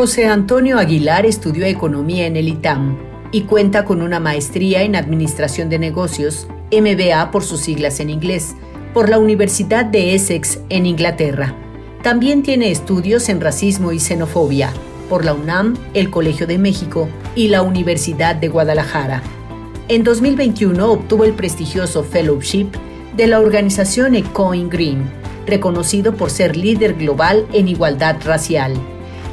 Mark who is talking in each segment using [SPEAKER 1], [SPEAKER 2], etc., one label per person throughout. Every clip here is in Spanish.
[SPEAKER 1] José Antonio Aguilar estudió economía en el ITAM y cuenta con una maestría en Administración de Negocios, MBA por sus siglas en inglés, por la Universidad de Essex en Inglaterra. También tiene estudios en racismo y xenofobia por la UNAM, el Colegio de México y la Universidad de Guadalajara. En 2021 obtuvo el prestigioso Fellowship de la organización Ecoin Green, reconocido por ser líder global en igualdad racial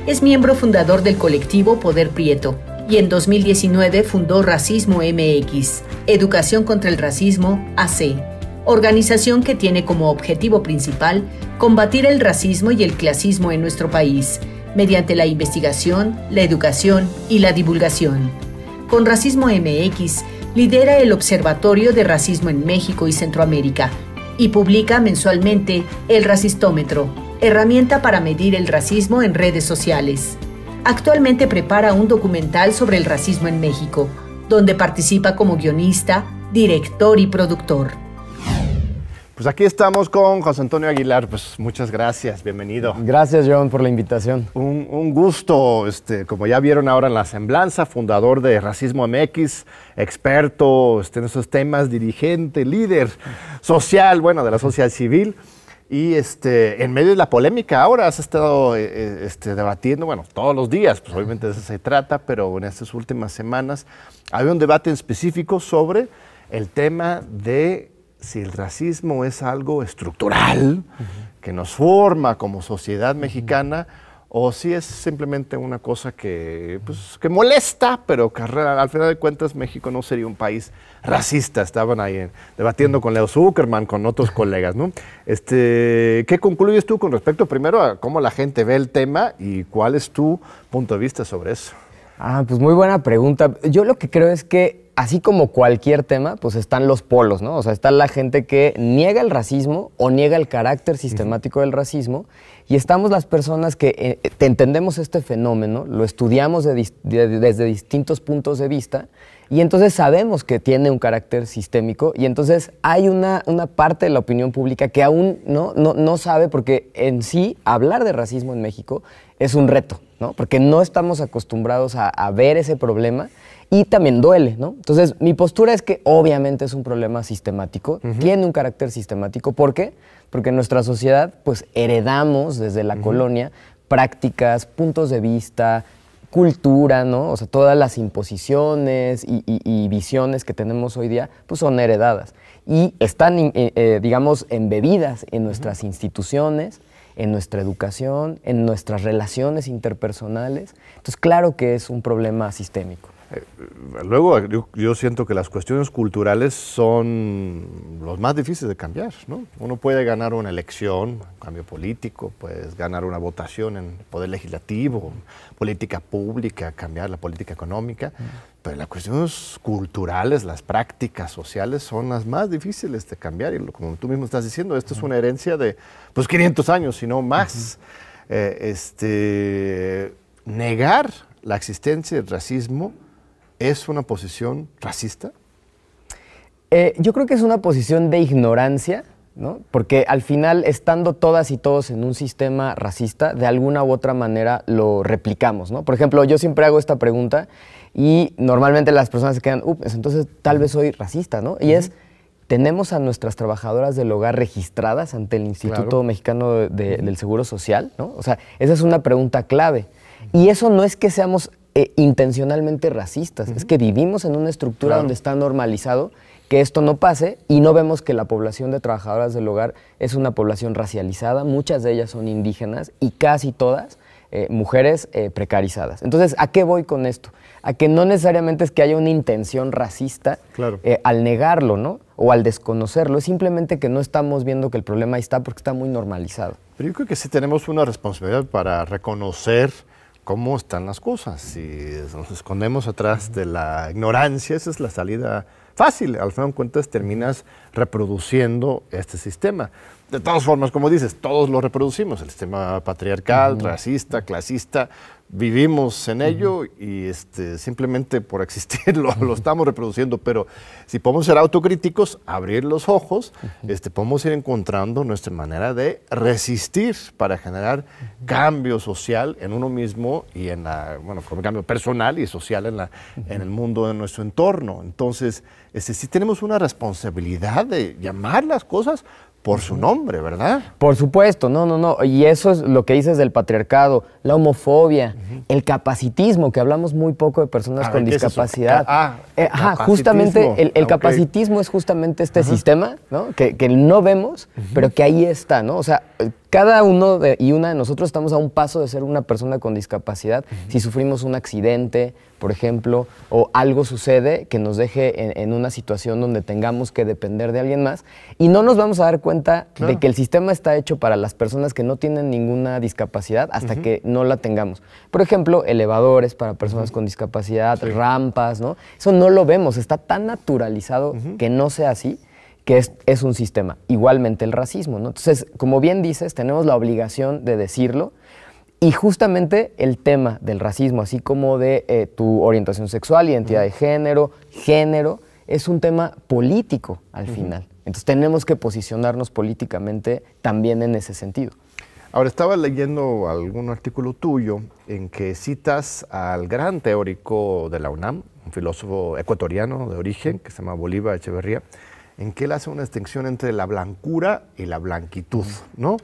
[SPEAKER 1] es miembro fundador del colectivo Poder Prieto y en 2019 fundó Racismo MX, Educación contra el Racismo AC, organización que tiene como objetivo principal combatir el racismo y el clasismo en nuestro país mediante la investigación, la educación y la divulgación. Con Racismo MX lidera el Observatorio de Racismo en México y Centroamérica y publica mensualmente El Racistómetro, herramienta para medir el racismo en redes sociales. Actualmente prepara un documental sobre el racismo en México, donde participa como guionista, director y productor.
[SPEAKER 2] Pues aquí estamos con José Antonio Aguilar. Pues muchas gracias, bienvenido. Gracias, John, por la invitación. Un, gusto, este, como ya vieron ahora en la semblanza, fundador de Racismo MX, experto este, en esos temas, dirigente, líder social, bueno, de la sociedad civil. Y este, en medio de la polémica ahora has estado eh, eh, este, debatiendo, bueno, todos los días, pues obviamente de eso se trata, pero en estas últimas semanas había un debate en específico sobre el tema de si el racismo es algo estructural que nos forma como sociedad mexicana o si es simplemente una cosa que, pues, que molesta, pero que al final de cuentas México no sería un país racista. Estaban ahí eh, debatiendo con Leo Zuckerman, con otros colegas, ¿no? Este, ¿Qué concluyes tú con respecto primero a cómo la gente ve el tema y cuál es tu
[SPEAKER 3] punto de vista sobre eso? Ah, pues muy buena pregunta. Yo lo que creo es que así como cualquier tema, pues están los polos, ¿no? O sea, está la gente que niega el racismo o niega el carácter sistemático del racismo y estamos las personas que eh, eh, entendemos este fenómeno, lo estudiamos desde distintos puntos de vista y entonces sabemos que tiene un carácter sistémico y entonces hay una, parte de la opinión pública que aún ¿no? sabe porque en sí hablar de racismo en México es un reto, ¿no? Porque no estamos acostumbrados a ver ese problema y también duele, ¿no? Entonces, mi postura es que obviamente es un problema sistemático, tiene un carácter sistemático. ¿Por qué? Porque en nuestra sociedad, pues heredamos desde la colonia prácticas, puntos de vista, cultura, ¿no? O sea, todas las imposiciones y, visiones que tenemos hoy día, pues son heredadas. Y están, eh, eh, digamos, embebidas en nuestras instituciones, en nuestra educación, en nuestras relaciones interpersonales. Entonces, claro que es un problema sistémico.
[SPEAKER 2] Eh, luego yo, siento que las cuestiones culturales son los más difíciles de cambiar. Uno puede ganar una elección, un cambio político, puedes ganar una votación en poder legislativo, política pública, cambiar la política económica, mm. pero las cuestiones culturales, las prácticas sociales son las más difíciles de cambiar. Y como tú mismo estás diciendo, esto es una herencia de 500 pues, años, si no más. Eh, este, negar la existencia del racismo ¿Es una posición racista?
[SPEAKER 3] Eh, yo creo que es una posición de ignorancia, ¿no? Porque al final, estando todas y todos en un sistema racista, de alguna u otra manera lo replicamos, ¿no? Por ejemplo, yo siempre hago esta pregunta y normalmente las personas se quedan, entonces tal vez soy racista, ¿no? Y es, tenemos a nuestras trabajadoras del hogar registradas ante el Instituto Mexicano del Seguro Social, ¿no? O sea, esa es una pregunta clave. Y eso no es que seamos eh, intencionalmente racistas. Es que vivimos en una estructura donde está normalizado que esto no pase y no vemos que la población de trabajadoras del hogar es una población racializada, muchas de ellas son indígenas y casi todas eh, mujeres eh, precarizadas. Entonces, ¿a qué voy con esto? A que no necesariamente es que haya una intención racista al negarlo, ¿no? O al desconocerlo, es simplemente que no estamos viendo que el problema ahí está porque está muy normalizado. Pero yo creo que sí tenemos una responsabilidad para reconocer
[SPEAKER 2] cómo están las cosas. Si nos escondemos atrás de la ignorancia, esa es la salida fácil. Al final de cuentas terminas reproduciendo este sistema de todas formas, como dices, todos lo reproducimos, el sistema patriarcal, racista, clasista, vivimos en ello y este, simplemente por existir lo, estamos reproduciendo, pero si podemos ser autocríticos, abrir los ojos, este, podemos ir encontrando nuestra manera de resistir para generar cambio social en uno mismo y en la, bueno, cambio personal y social en, la, en el mundo, de nuestro entorno. Entonces, si este, sí tenemos una responsabilidad de llamar las cosas por su nombre,
[SPEAKER 3] ¿verdad? Por supuesto, no, no, no. Y eso es lo que dices del patriarcado, la homofobia, el capacitismo, que hablamos muy poco de personas ah, con discapacidad. ah, eh, ajá, justamente el, ah, capacitismo es justamente este sistema, ¿no? Que, no vemos, pero que ahí está, ¿no? O sea, cada uno y una de nosotros estamos a un paso de ser una persona con discapacidad. Si sufrimos un accidente, por ejemplo, o algo sucede que nos deje en, una situación donde tengamos que depender de alguien más, y no nos vamos a dar cuenta de que el sistema está hecho para las personas que no tienen ninguna discapacidad hasta que no la tengamos. Por ejemplo, elevadores para personas con discapacidad, rampas, ¿no? Eso no lo vemos, está tan naturalizado que no sea así que es, un sistema. Igualmente el racismo, Entonces, como bien dices, tenemos la obligación de decirlo. Y justamente el tema del racismo, así como de eh, tu orientación sexual, identidad de género, género, es un tema político al final. Entonces tenemos que posicionarnos políticamente también en ese sentido. Ahora estaba leyendo algún artículo tuyo en que
[SPEAKER 2] citas al gran teórico de la UNAM, un filósofo ecuatoriano de origen que se llama Bolívar Echeverría, en que él hace una distinción entre la blancura y la blanquitud, ¿no?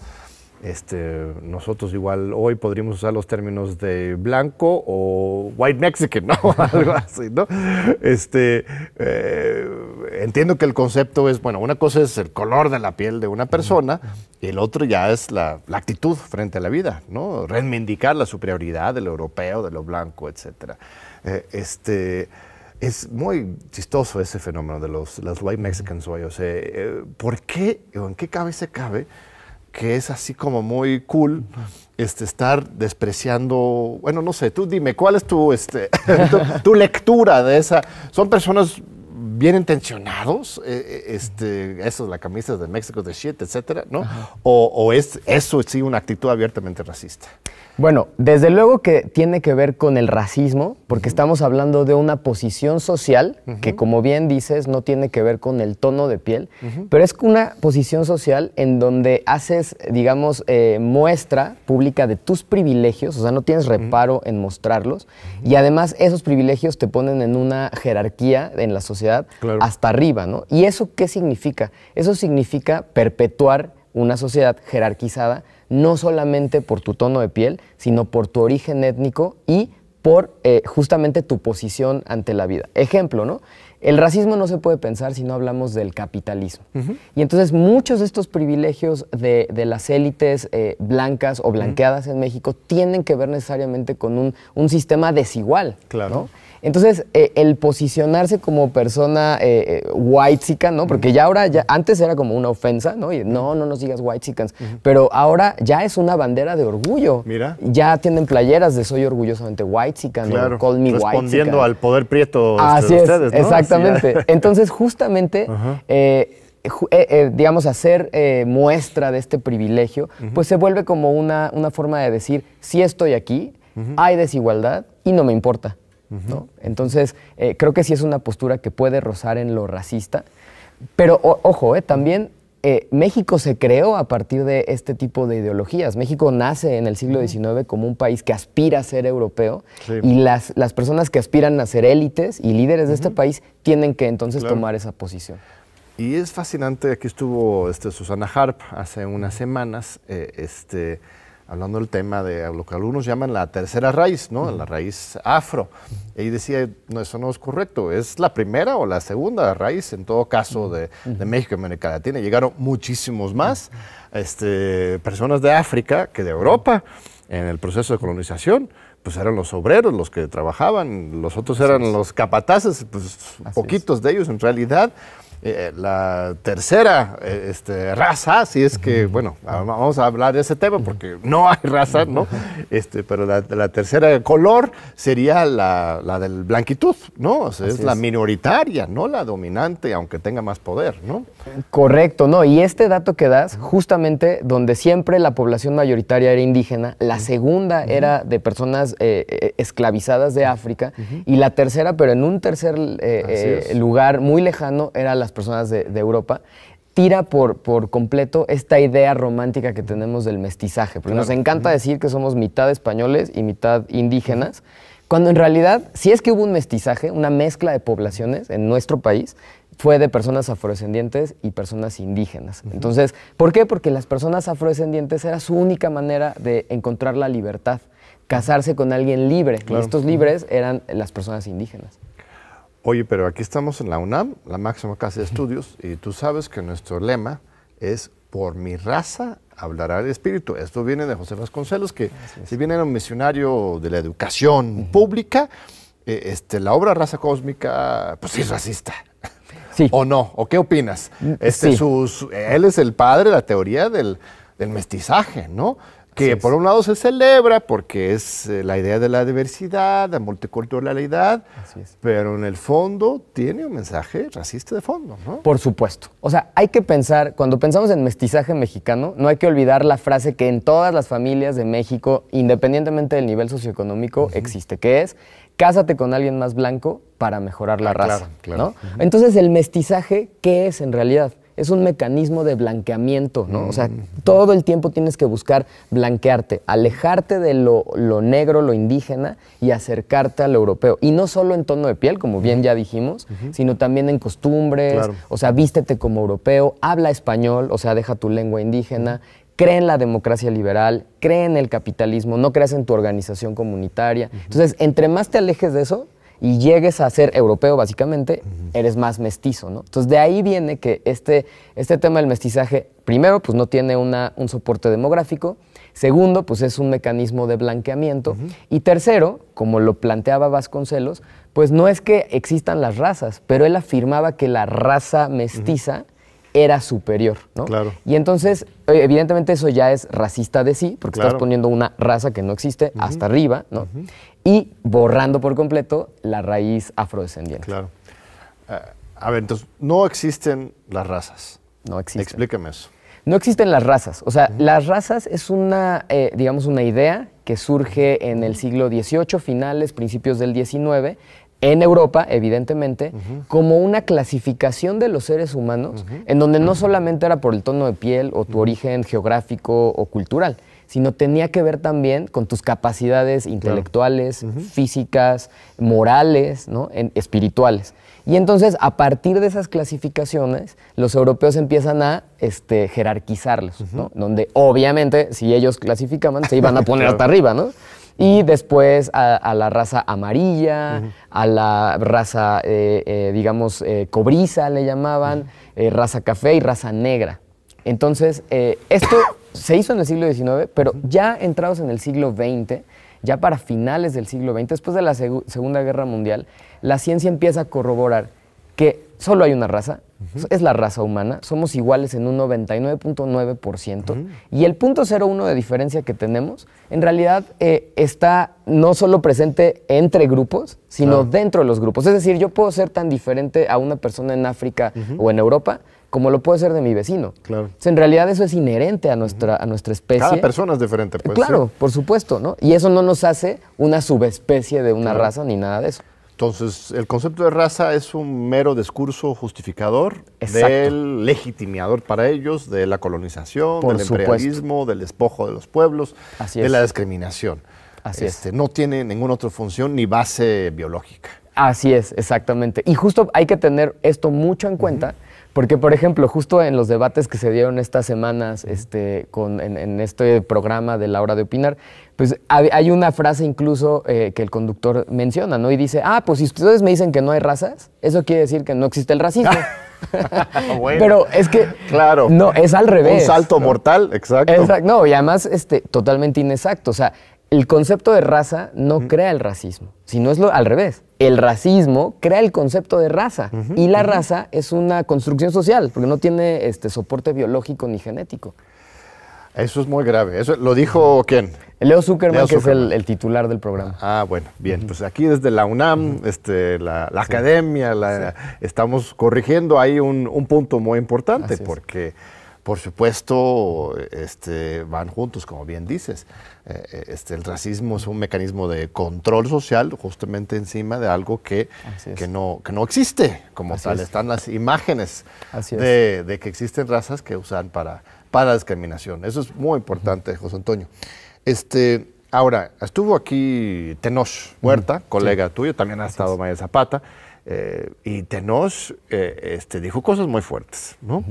[SPEAKER 2] Este, nosotros igual hoy podríamos usar los términos de blanco o white Mexican, ¿no? Algo así, ¿no? Este, eh, entiendo que el concepto es, bueno, una cosa es el color de la piel de una persona y el otro ya es la, la actitud frente a la vida, ¿no? Reivindicar la superioridad del europeo, de lo blanco, etc. Eh, este... Es muy chistoso ese fenómeno de los, white mexicans O eh, ¿por qué o en qué cabe se cabe que es así como muy cool este, estar despreciando, bueno, no sé, tú dime, ¿cuál es tu, este, tu, lectura de esa? Son personas bien intencionados, eh, eh, este, eso, la camisa de México de shit, etcétera, ¿no? O, o, es eso sí una actitud abiertamente racista?
[SPEAKER 3] Bueno, desde luego que tiene que ver con el racismo, porque estamos hablando de una posición social que, como bien dices, no tiene que ver con el tono de piel, pero es una posición social en donde haces, digamos, eh, muestra pública de tus privilegios, o sea, no tienes reparo en mostrarlos, y además esos privilegios te ponen en una jerarquía en la sociedad hasta arriba, ¿no? ¿Y eso qué significa? Eso significa perpetuar una sociedad jerarquizada no solamente por tu tono de piel, sino por tu origen étnico y por eh, justamente tu posición ante la vida. Ejemplo, ¿no? El racismo no se puede pensar si no hablamos del capitalismo. Y entonces muchos de estos privilegios de, las élites eh, blancas o blanqueadas en México tienen que ver necesariamente con un, sistema desigual. Claro. ¿no? Entonces, eh, el posicionarse como persona eh, eh white ¿no? Porque ya ahora, ya, antes era como una ofensa, ¿no? Y no, no nos digas white Pero ahora ya es una bandera de orgullo. Mira. Ya tienen playeras de soy orgullosamente white chican, call me Respondiendo al
[SPEAKER 2] poder prieto de ustedes, es, Exactamente.
[SPEAKER 3] Entonces, justamente, eh, digamos, hacer muestra de este privilegio, pues se vuelve como una, forma de decir, si estoy aquí, hay desigualdad y no me importa. Entonces, eh, creo que sí es una postura que puede rozar en lo racista. Pero ojo, eh, también eh, México se creó a partir de este tipo de ideologías. México nace en el siglo XIX como un país que aspira a ser europeo y las, personas que aspiran a ser élites y líderes de este país tienen que entonces tomar esa posición.
[SPEAKER 2] Y es fascinante, aquí estuvo este, Susana Harp hace unas semanas, este, hablando del tema de lo que algunos llaman la tercera raíz, ¿no? La raíz afro. Y decía, no, eso no es correcto, es la primera o la segunda raíz, en todo caso, de, México y América Latina. Llegaron muchísimos más este, personas de África que de Europa en el proceso de colonización pues eran los obreros los que trabajaban, los otros eran los capataces, pues poquitos de ellos en realidad eh, la tercera eh, este, raza, si es que, bueno, vamos a hablar de ese tema porque no hay raza, ¿no? Este, pero la, la tercera color sería la, la del blanquitud, ¿no? es, la minoritaria, no la dominante, aunque tenga más poder, ¿no?
[SPEAKER 3] Correcto, ¿no? Y este dato que das, justamente donde siempre la población mayoritaria era indígena, la segunda era de personas eh, esclavizadas de África y la tercera, pero en un tercer lugar muy lejano, era las personas de, Europa, tira por, por completo esta idea romántica que tenemos del mestizaje, porque nos encanta decir que somos mitad españoles y mitad indígenas, cuando en realidad, si es que hubo un mestizaje, una mezcla de poblaciones en nuestro país, fue de personas afrodescendientes y personas indígenas. Entonces, ¿por qué? Porque las personas afrodescendientes era su única manera de encontrar la libertad, casarse con alguien libre. Y estos libres eran las personas indígenas. Oye, pero aquí estamos en la UNAM,
[SPEAKER 2] la máxima casa de estudios, y tú sabes que nuestro lema es por mi raza hablará el espíritu. Esto viene de José Vasconcelos, que si bien era un misionario de la educación pública, eh, este, la obra Raza Cósmica, pues sí es racista. Sí. ¿O no? ¿O qué opinas? Mm, este, sus, él es el padre de la teoría del, del mestizaje, ¿no? que por un lado se celebra porque es eh, la idea de la diversidad, la multiculturalidad, pero en el fondo tiene un mensaje
[SPEAKER 3] racista de fondo, ¿no? Por supuesto. O sea, hay que pensar, cuando pensamos en mestizaje mexicano, no hay que olvidar la frase que en todas las familias de México, independientemente del nivel socioeconómico, existe, que es, cásate con alguien más blanco para mejorar la ah, raza, Entonces, el mestizaje, ¿qué es en realidad? es un mecanismo de blanqueamiento, ¿no? O sea, mm. todo el tiempo tienes que buscar blanquearte, alejarte de lo, negro, lo indígena y acercarte al europeo. Y no solo en tono de piel, como bien ya dijimos, sino también en costumbres, o sea, vístete como europeo, habla español, o sea, deja tu lengua indígena, cree en la democracia liberal, cree en el capitalismo, no creas en tu organización comunitaria. Entonces, entre más te alejes de eso, y llegues a ser europeo, básicamente, eres más mestizo, ¿no? Entonces, de ahí viene que este, este tema del mestizaje, primero, pues no tiene una, un soporte demográfico. Segundo, pues es un mecanismo de blanqueamiento. Y tercero, como lo planteaba Vasconcelos, pues no es que existan las razas, pero él afirmaba que la raza mestiza era superior, ¿no? Claro. Y entonces, eh, evidentemente eso ya es racista de sí, porque estás poniendo una raza que no existe hasta arriba, ¿no? y borrando por completo la raíz afrodescendiente. Claro. Eh, a ver, entonces, no existen las razas. No existen. Explíqueme eso. No existen las razas. O sea, las razas es una, eh, digamos, una idea que surge en el siglo XVIII, finales, principios del XIX, en Europa, evidentemente, como una clasificación de los seres humanos, en donde no solamente era por el tono de piel o tu origen geográfico o cultural, sino tenía que ver también con tus capacidades intelectuales, físicas, morales, ¿no? espirituales. Y entonces, a partir de esas clasificaciones, los europeos empiezan a este, jerarquizarlos, donde obviamente, si ellos clasificaban, se iban a poner hasta arriba, ¿no? Y después a, la raza amarilla, a la raza, eh, eh, digamos, eh, cobriza le llamaban, raza café y raza negra. Entonces, eh, esto se hizo en el siglo XIX, pero ya entrados en el siglo XX, ya para finales del siglo XX, después de la Segunda Guerra Mundial, la ciencia empieza a corroborar que solo hay una raza, es la raza humana, somos iguales en un 99.9% y el 01 de diferencia que tenemos en realidad eh, está no solo presente entre grupos, sino dentro de los grupos. Es decir, yo puedo ser tan diferente a una persona en África o en Europa como lo puede ser de mi vecino. Claro. en realidad eso es inherente a nuestra, a nuestra especie. Cada persona es diferente, pues. Claro, por supuesto, ¿no? Y eso no nos hace una subespecie de una raza ni nada de eso. Entonces, el concepto de raza es un mero discurso
[SPEAKER 2] justificador del legitimador para ellos, de la colonización, del imperialismo, del despojo de los pueblos, de la discriminación. Así este, No tiene ninguna
[SPEAKER 3] otra función ni base biológica. Así es, exactamente. Y justo hay que tener esto mucho en cuenta. Porque, por ejemplo, justo en los debates que se dieron estas semanas este, con, en, este programa de la hora de opinar, pues hay una frase incluso eh, que el conductor menciona, ¿no? Y dice, ah, pues si ustedes me dicen que no hay razas, eso quiere decir que no existe el racismo.
[SPEAKER 2] Pero es que claro, no, es al revés. Un salto mortal,
[SPEAKER 3] exacto. exacto. No, y además este, totalmente inexacto. O sea, el concepto de raza no crea el racismo, sino es lo al revés. El racismo crea el concepto de raza y la raza es una construcción social porque no tiene este soporte biológico ni genético. Eso es muy grave. Eso lo dijo quién? Leo Zuckerman, que es el, titular del programa. Ah,
[SPEAKER 2] bueno, bien. Pues aquí desde la UNAM, este, la, academia, estamos corrigiendo ahí un, punto muy importante porque, por supuesto, este, van juntos, como bien dices. Eh, eh, este, el racismo es un mecanismo de control social justamente encima de algo que, que, no, que no existe como tal. Están las imágenes de, que existen razas que usan para, para discriminación. Eso es muy importante, José Antonio. Este, ahora, estuvo aquí Tenoch Huerta, colega tuyo, también ha estado Maya Zapata. Eh, y Tenoch este, dijo cosas muy fuertes, ¿no?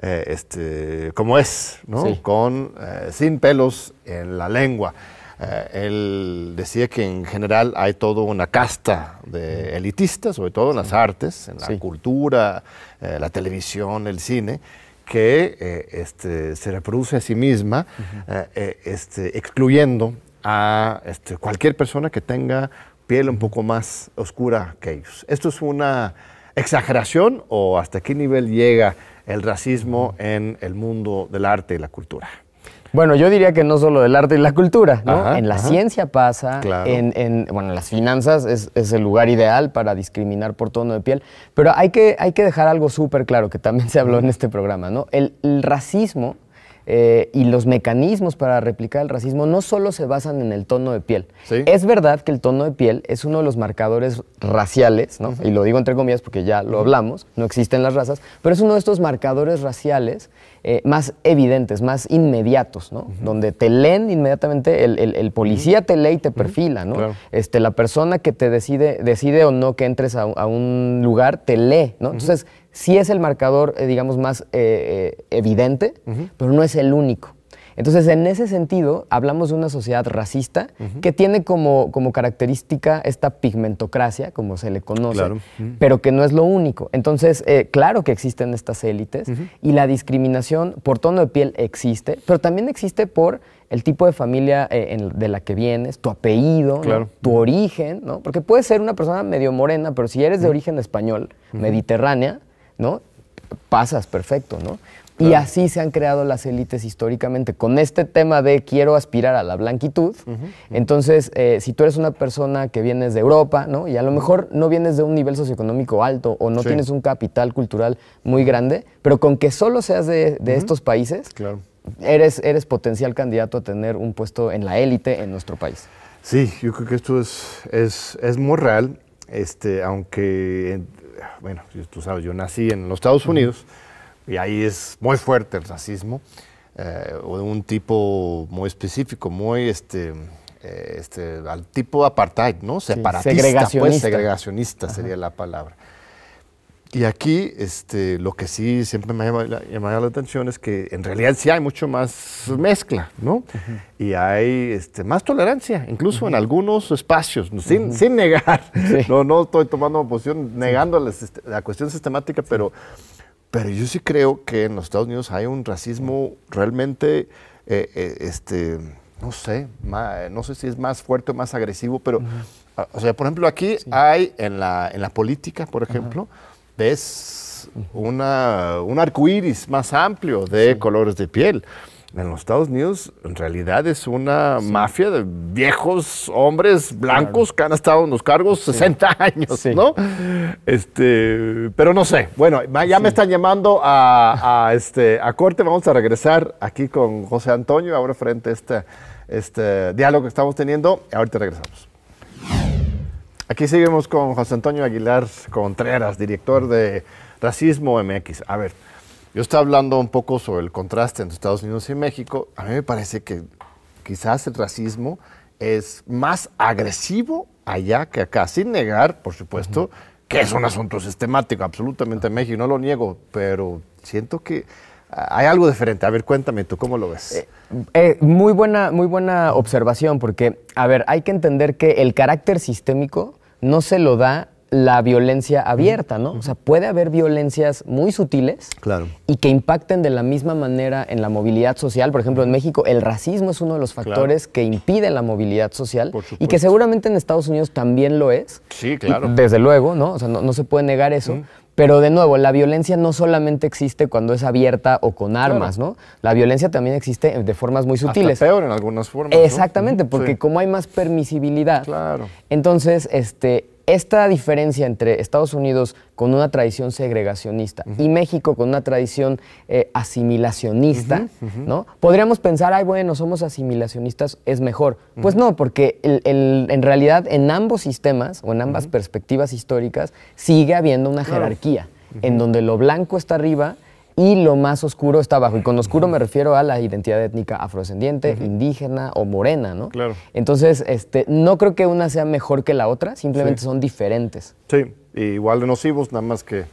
[SPEAKER 2] Eh, este, como es, Con, eh, sin pelos en la lengua. Eh, él decía que en general hay toda una casta de elitistas, sobre todo en las artes, en la cultura, la televisión, el cine, que este, se reproduce a sí misma, este, excluyendo a cualquier persona que tenga piel un poco más oscura que ellos. ¿Esto es una exageración o hasta qué nivel llega el racismo en el mundo del arte y la cultura.
[SPEAKER 3] Bueno, yo diría que no solo del arte y la cultura, ¿no? en la ciencia pasa, en, bueno, las finanzas es, el lugar ideal para discriminar por tono de piel, pero hay que, hay que dejar algo súper claro que también se habló en este programa, ¿no? el racismo eh, y los mecanismos para replicar el racismo no solo se basan en el tono de piel. Es verdad que el tono de piel es uno de los marcadores raciales, ¿no? y lo digo entre comillas porque ya lo hablamos, no existen las razas, pero es uno de estos marcadores raciales eh, más evidentes, más inmediatos, ¿no? donde te leen inmediatamente, el, policía te lee y te perfila, este, la persona que te decide, decide o no que entres a, un lugar te lee. ¿no? Entonces, sí es el marcador, eh, digamos, más eh, eh, evidente, pero no es el único. Entonces, en ese sentido, hablamos de una sociedad racista que tiene como, como, característica esta pigmentocracia, como se le conoce, pero que no es lo único. Entonces, claro que existen estas élites y la discriminación por tono de piel existe, pero también existe por el tipo de familia de la que vienes, tu apellido, tu origen, ¿no? Porque puedes ser una persona medio morena, pero si eres de origen español, mediterránea, ¿no? Pasas perfecto, ¿no? Y así se han creado las élites históricamente. Con este tema de quiero aspirar a la blanquitud, entonces, eh, si tú eres una persona que vienes de Europa, ¿no? Y a lo mejor no vienes de un nivel socioeconómico alto o no tienes un capital cultural muy grande, pero con que solo seas de, estos países, claro. eres, eres potencial candidato a tener un puesto en la élite en nuestro país. Sí, yo creo que esto es,
[SPEAKER 2] es, muy real, este, aunque bueno, tú sabes, yo nací en los Estados Unidos y ahí es muy fuerte el racismo, eh, o de un tipo muy específico, muy este, eh, este al tipo apartheid, ¿no? Separatista, pues, segregacionista. sería la palabra. Y aquí este, lo que sí siempre me ha llamado la atención es que en realidad sí hay mucho más mezcla, ¿no? Y hay este, más tolerancia, incluso en algunos espacios, sin, sin negar. No, no estoy tomando posición negando este, la, cuestión sistemática, pero, pero yo sí creo que en los Estados Unidos hay un racismo realmente, eh, eh, este, no sé, no sé si es más fuerte o más agresivo, pero, o sea, por ejemplo, aquí hay en la, en política, por ejemplo, ves una, un arco iris más amplio de colores de piel. En los Estados Unidos, en realidad, es una mafia de viejos hombres blancos que han estado en los cargos 60 años, ¿no? Este, pero no sé. Bueno, ya me están llamando a, este, a corte. Vamos a regresar aquí con José Antonio, ahora frente a este diálogo que estamos teniendo. Ahorita regresamos. Aquí seguimos con José Antonio Aguilar Contreras, director de Racismo MX. A ver, yo estaba hablando un poco sobre el contraste entre Estados Unidos y México. A mí me parece que quizás el racismo es más agresivo allá que acá, sin negar, por supuesto, que es un asunto sistemático, absolutamente en ah. México, no lo niego, pero siento que hay algo diferente. A ver, cuéntame tú, ¿cómo lo ves? Eh,
[SPEAKER 3] eh, muy, buena, muy buena observación, porque, a ver, hay que entender que el carácter sistémico no se lo da la violencia abierta, ¿no? O sea, puede haber violencias muy sutiles y que impacten de la misma manera en la movilidad social. Por ejemplo, en México el racismo es uno de los factores que impide la movilidad social y que seguramente en Estados Unidos también lo es. Sí, claro. desde luego, ¿no? O sea, no, se puede negar eso. Pero de nuevo, la violencia no solamente existe cuando es abierta o con armas, ¿no? La violencia también existe de formas muy sutiles. peor
[SPEAKER 2] en algunas formas.
[SPEAKER 3] Exactamente, porque como hay más permisibilidad, claro. entonces este, esta diferencia entre Estados Unidos con una tradición segregacionista y México con una tradición eh, asimilacionista, ¿no? Podríamos pensar, ay, bueno, somos asimilacionistas, es mejor. Pues no, porque en realidad en ambos sistemas o en ambas perspectivas históricas sigue habiendo una jerarquía en donde lo blanco está arriba y lo más oscuro está abajo. Y con oscuro me refiero a la identidad étnica afrodescendiente, indígena o morena, ¿no? Claro. Entonces, este, no creo que una sea mejor que la otra, simplemente son diferentes.
[SPEAKER 2] Sí, igual de nocivos, nada más que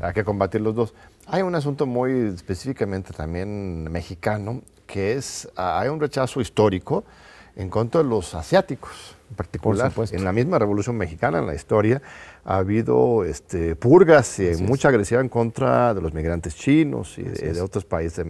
[SPEAKER 2] hay que combatir los dos. Hay un asunto muy específicamente también mexicano, que es, ah, hay un rechazo histórico en cuanto a los asiáticos en particular. En la misma Revolución Mexicana, en la historia, ha habido este, purgas y mucha agresión en contra de los migrantes chinos y de, otros países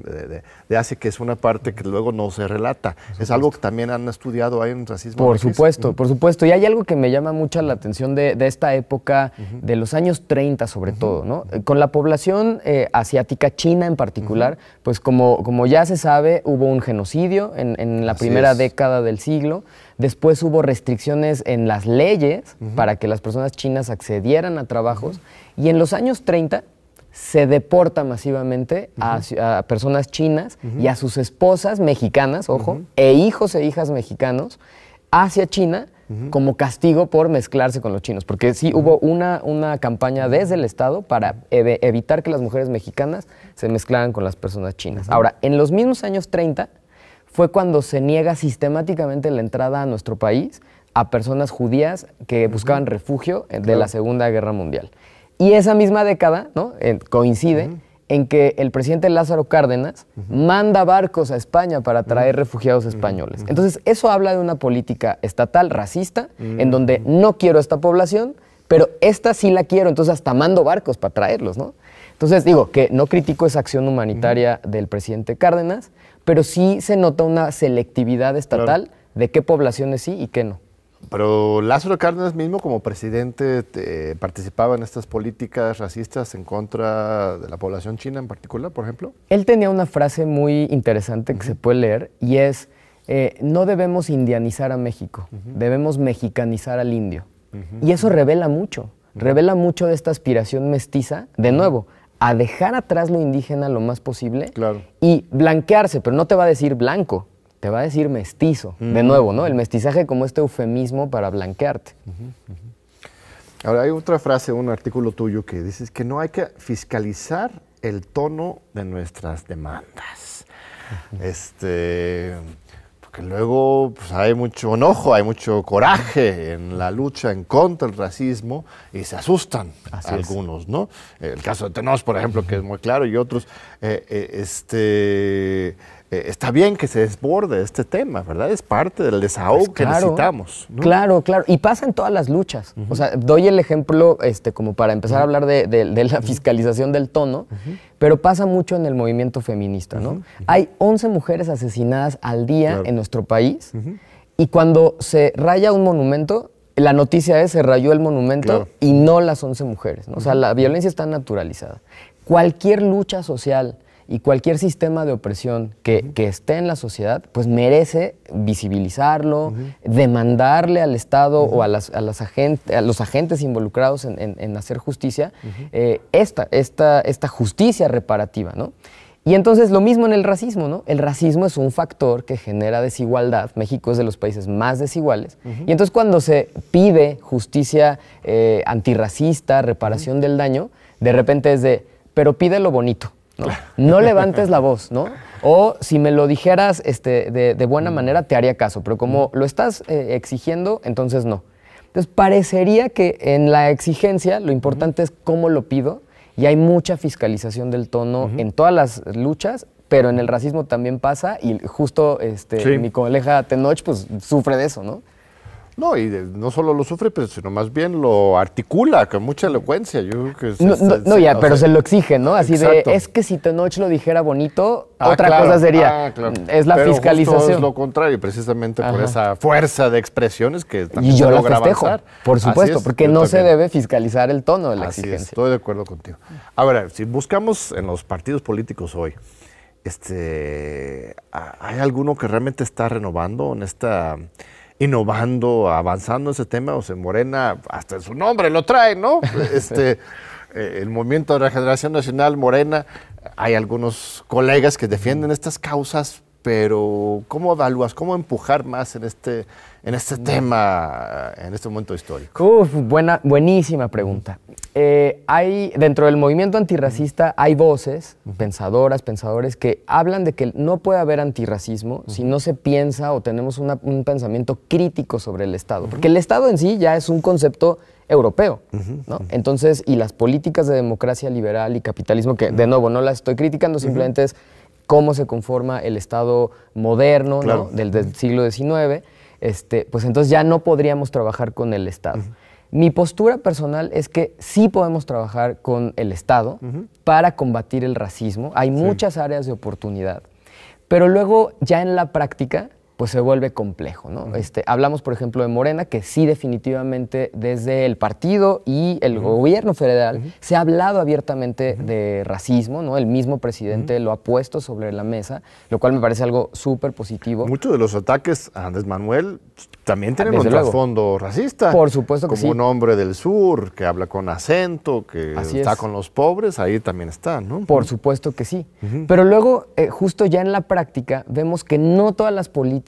[SPEAKER 2] de, hace que es una parte que luego no se relata. Es algo que también han estudiado ahí en racismo. Por supuesto,
[SPEAKER 3] por supuesto. Y hay algo que me llama mucho la atención de, esta época, de los años 30 sobre todo, ¿no? Con la población eh, asiática, China en particular, pues como, como ya se sabe, hubo un genocidio en, la primera década del siglo. Después hubo restricciones en las leyes para que las personas chinas accedieran a trabajos. Y en los años 30 se deporta masivamente a, personas chinas y a sus esposas mexicanas, ojo, e hijos e hijas mexicanos hacia China como castigo por mezclarse con los chinos. Porque sí hubo una, campaña desde el Estado para evitar que las mujeres mexicanas se mezclaran con las personas chinas. Ahora, en los mismos años 30 fue cuando se niega sistemáticamente la entrada a nuestro país a personas judías que buscaban refugio eh, de la Segunda Guerra Mundial. Y esa misma década eh, coincide en que el presidente Lázaro Cárdenas manda barcos a España para traer refugiados españoles. Entonces, eso habla de una política estatal racista, en donde mm. no quiero esta población, pero esta sí la quiero, entonces hasta mando barcos para traerlos, Entonces, digo que no critico esa acción humanitaria del presidente Cárdenas, pero sí se nota una selectividad estatal de qué poblaciones sí y qué no.
[SPEAKER 2] Pero Lázaro Cárdenas mismo como presidente eh, participaba en estas políticas racistas en contra de la población china en particular, por ejemplo.
[SPEAKER 3] Él tenía una frase muy interesante que se puede leer y es, eh, no debemos indianizar a México, debemos mexicanizar al indio. Y eso revela mucho, revela mucho de esta aspiración mestiza, de nuevo, a dejar atrás lo indígena lo más posible y blanquearse, pero no te va a decir blanco, te va a decir mestizo. De mm. nuevo, ¿no? El mestizaje como este eufemismo para blanquearte. Ahora, hay otra frase, un artículo tuyo que dices que no hay que fiscalizar
[SPEAKER 2] el tono de nuestras demandas. Este luego pues, hay mucho enojo, hay mucho coraje en la lucha en contra del racismo y se asustan algunos, ¿no? El caso de Tenos, por ejemplo, que es muy claro, y otros. Eh, eh, este eh, está bien que se desborde este tema, ¿verdad? Es parte del desahogo pues que necesitamos.
[SPEAKER 3] Claro, claro. Y pasa en todas las luchas. O sea, doy el ejemplo, este, como para empezar a hablar de, la fiscalización del tono, pero pasa mucho en el movimiento feminista, ¿no? Hay 11 mujeres asesinadas al día en nuestro país y cuando se raya un monumento, la noticia es se rayó el monumento y no las 11 mujeres. ¿no? O sea, la violencia está naturalizada. Cualquier lucha social, y cualquier sistema de opresión que, esté en la sociedad, pues merece visibilizarlo, demandarle al Estado o a, las, los agentes involucrados en, hacer justicia eh, esta, esta justicia reparativa, ¿no? Y entonces lo mismo en el racismo, ¿no? El racismo es un factor que genera desigualdad. México es de los países más desiguales. Y entonces cuando se pide justicia eh, antirracista, reparación del daño, de repente es de, pero pide lo bonito. ¿no? levantes la voz, ¿no? O si me lo dijeras este, de, buena mm. manera, te haría caso, pero como mm. lo estás eh, exigiendo, entonces no. Entonces, parecería que en la exigencia lo importante es cómo lo pido y hay mucha fiscalización del tono en todas las luchas, pero en el racismo también pasa y justo este, mi colega Tenoch pues, sufre de eso, ¿no? No, y no solo lo sufre,
[SPEAKER 2] pero sino más bien lo articula con mucha elocuencia. Yo que no, ya, pero se lo exige,
[SPEAKER 3] ¿no? Así de, es que si Tenoch lo dijera bonito, ah, otra cosa sería. Ah, es la fiscalización. es lo
[SPEAKER 2] contrario, precisamente por esa fuerza de expresiones que también Y yo se por supuesto, porque no se
[SPEAKER 3] debe fiscalizar el tono de la exigencia.
[SPEAKER 2] estoy de acuerdo contigo. Ahora, si buscamos en los partidos políticos hoy, este, ¿hay alguno que realmente está renovando en esta innovando, avanzando en ese tema, o sea, Morena, hasta en su nombre lo trae, ¿no? Este, eh, el Movimiento de Regeneración Nacional, Morena, hay algunos colegas que defienden mm. estas causas, pero ¿cómo evalúas, cómo empujar más en este en este tema, en este momento
[SPEAKER 3] histórico? buena, buenísima pregunta. Eh, hay, dentro del movimiento antirracista hay voces, pensadoras, pensadores, que hablan de que no puede haber antirracismo si no se piensa o tenemos un pensamiento crítico sobre el Estado. Porque el Estado en sí ya es un concepto europeo, Entonces, y las políticas de democracia liberal y capitalismo, que de nuevo no las estoy criticando, simplemente es cómo se conforma el Estado moderno del, del siglo XIX. Este, pues entonces ya no podríamos trabajar con el Estado. Mi postura personal es que sí podemos trabajar con el Estado para combatir el racismo. Hay muchas áreas de oportunidad. Pero luego, ya en la práctica, pues se vuelve complejo. ¿no? este, hablamos, por ejemplo, de Morena, que sí definitivamente desde el partido y el gobierno federal se ha hablado abiertamente de racismo, ¿no? el mismo presidente lo ha puesto sobre la mesa, lo cual me parece algo súper positivo. Muchos de los ataques a Andrés Manuel también tienen un trasfondo racista. Por supuesto que Como un
[SPEAKER 2] hombre del sur que habla con acento, que está con los pobres, ahí también
[SPEAKER 3] está, Por supuesto que sí. Pero luego, eh, justo ya en la práctica, vemos que no todas las políticas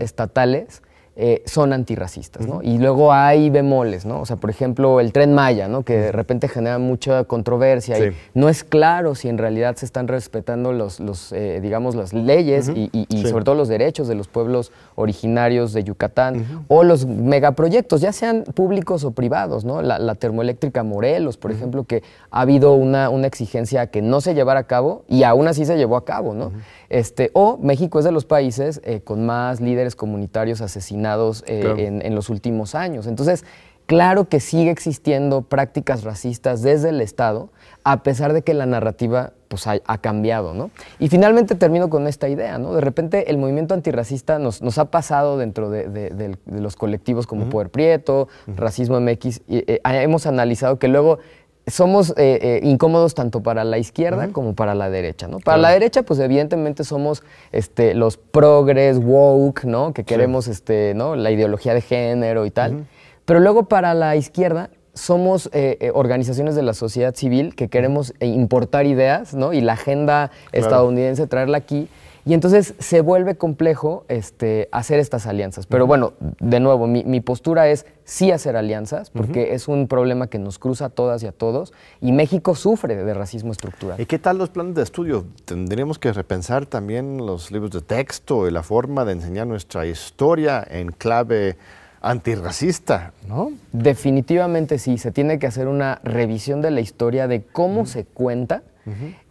[SPEAKER 3] estatales eh, son antirracistas, Y luego hay bemoles, ¿no? O sea, por ejemplo, el tren Maya, ¿no? Que de repente genera mucha controversia y no es claro si en realidad se están respetando los, eh, digamos, las leyes y, sobre todo los derechos de los pueblos originarios de Yucatán, o los megaproyectos, ya sean públicos o privados, ¿no? La, termoeléctrica Morelos, por ejemplo, que ha habido una, una, exigencia que no se llevara a cabo y aún así se llevó a cabo, ¿no? este, o México es de los países eh, con más líderes comunitarios asesinados eh, en, en los últimos años. Entonces, claro que sigue existiendo prácticas racistas desde el Estado, a pesar de que la narrativa pues ha, cambiado, ¿no? Y finalmente termino con esta idea, ¿no? De repente el movimiento antirracista nos, nos ha pasado dentro de, los colectivos como Poder Prieto, Racismo MX, y, eh, hemos analizado que luego somos eh, eh, incómodos tanto para la izquierda como para la derecha, ¿no? Para la derecha, pues evidentemente somos este, los progres, woke, ¿no? Que queremos este, ¿no? la ideología de género y tal. Pero luego para la izquierda, somos eh, eh, organizaciones de la sociedad civil que queremos eh, importar ideas, ¿no? Y la agenda estadounidense traerla aquí. Y entonces se vuelve complejo este, hacer estas alianzas. Pero bueno, de nuevo, mi, postura es sí hacer alianzas, porque es un problema que nos cruza a todas y a todos, y México sufre de racismo estructural. ¿Y
[SPEAKER 2] qué tal los planes de estudio? Tendríamos que repensar también los libros de texto y la forma de enseñar nuestra historia en clave antirracista,
[SPEAKER 3] ¿no? Definitivamente sí, se tiene que hacer una revisión de la historia de cómo se cuenta